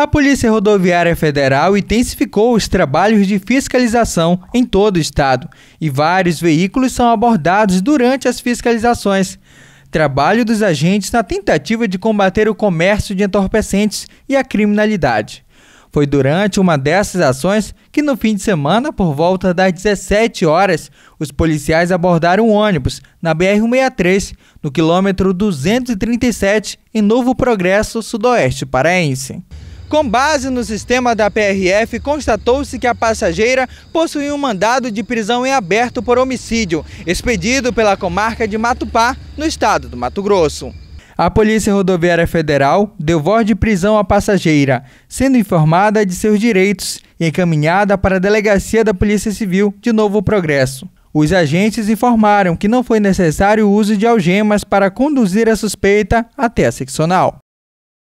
A Polícia Rodoviária Federal intensificou os trabalhos de fiscalização em todo o estado e vários veículos são abordados durante as fiscalizações. Trabalho dos agentes na tentativa de combater o comércio de entorpecentes e a criminalidade. Foi durante uma dessas ações que, no fim de semana, por volta das 17 horas, os policiais abordaram um ônibus na BR-163, no quilômetro 237, em Novo Progresso, Sudoeste Paraense. Com base no sistema da PRF, constatou-se que a passageira possuía um mandado de prisão em aberto por homicídio, expedido pela comarca de Matupá, no estado do Mato Grosso. A Polícia Rodoviária Federal deu voz de prisão à passageira, sendo informada de seus direitos e encaminhada para a Delegacia da Polícia Civil de Novo Progresso. Os agentes informaram que não foi necessário o uso de algemas para conduzir a suspeita até a seccional.